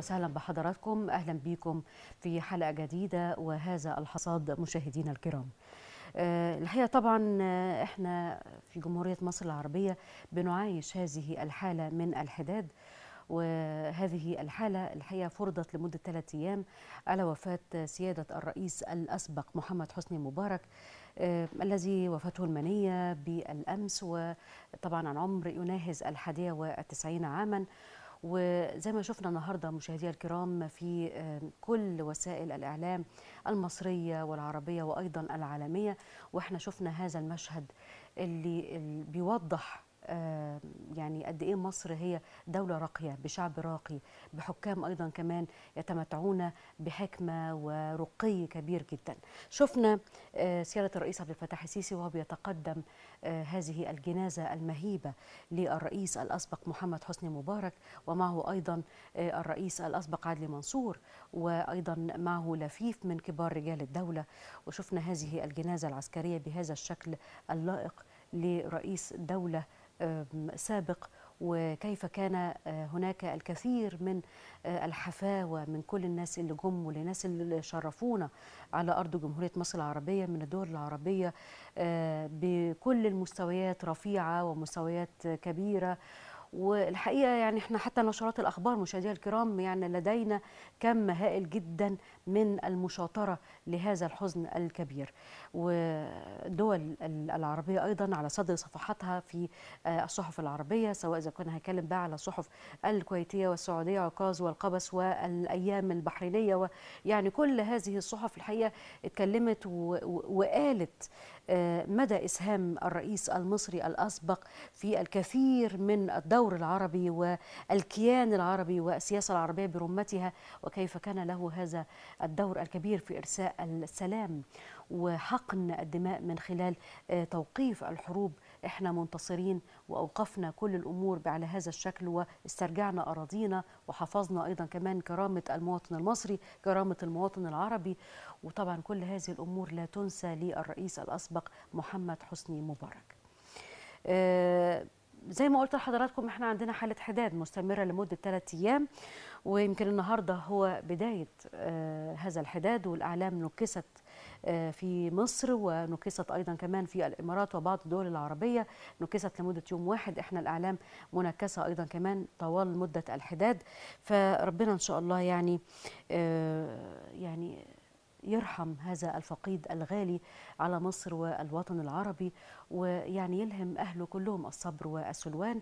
وسهلا بحضراتكم أهلا بكم في حلقة جديدة وهذا الحصاد مشاهدينا الكرام آه، الحقيقة طبعا آه، احنا في جمهورية مصر العربية بنعايش هذه الحالة من الحداد وهذه الحالة الحقيقة فرضت لمدة ثلاثة أيام على وفاة سيادة الرئيس الأسبق محمد حسني مبارك آه، الذي وفاته المنية بالأمس وطبعا عن عمر يناهز الحادية والتسعين عاما وزي ما شفنا النهارده مشاهدينا الكرام في آه، كل وسائل الاعلام المصريه والعربيه وايضا العالميه واحنا شفنا هذا المشهد اللي بيوضح يعني قد ايه مصر هي دوله راقيه بشعب راقي بحكام ايضا كمان يتمتعون بحكمه ورقي كبير جدا شفنا آه، سياده الرئيس عبد الفتاح السيسي وهو بيتقدم آه، هذه الجنازه المهيبه للرئيس الاسبق محمد حسني مبارك ومعه ايضا آه، الرئيس الاسبق عادل منصور وايضا معه لفيف من كبار رجال الدوله وشفنا هذه الجنازه العسكريه بهذا الشكل اللائق لرئيس دوله سابق وكيف كان آه، هناك الكثير من آه، الحفاوة من كل الناس اللي جم والناس اللي شرفونا على أرض جمهورية مصر العربية من الدول العربية آه، بكل المستويات رفيعة ومستويات كبيرة والحقيقه يعني احنا حتى نشرات الاخبار مشاهدينا الكرام يعني لدينا كم هائل جدا من المشاطره لهذا الحزن الكبير والدول العربيه ايضا على صدر صفحاتها في آه، الصحف العربيه سواء اذا كنا هنتكلم بقى على الصحف الكويتيه والسعوديه عكاظ والقبس والايام البحرينيه ويعني كل هذه الصحف الحقيقه اتكلمت وقالت آه، مدى إسهام الرئيس المصري الأسبق في الكثير من الدور العربي والكيان العربي والسياسة العربية برمتها وكيف كان له هذا الدور الكبير في إرساء السلام وحقن الدماء من خلال آه، توقيف الحروب احنا منتصرين واوقفنا كل الامور على هذا الشكل واسترجعنا اراضينا وحفظنا ايضا كمان كرامه المواطن المصري كرامه المواطن العربي وطبعا كل هذه الامور لا تنسى للرئيس الاسبق السابق محمد حسني مبارك آه، زي ما قلت لحضراتكم احنا عندنا حالة حداد مستمرة لمدة ثلاثة أيام ويمكن النهاردة هو بداية آه، هذا الحداد والأعلام نكست آه، في مصر ونكست أيضا كمان في الإمارات وبعض الدول العربية نكست لمدة يوم واحد احنا الأعلام منكسة أيضا كمان طوال مدة الحداد فربنا إن شاء الله يعني يعني يرحم هذا الفقيد الغالي على مصر والوطن العربي ويعني يلهم أهله كلهم الصبر والسلوان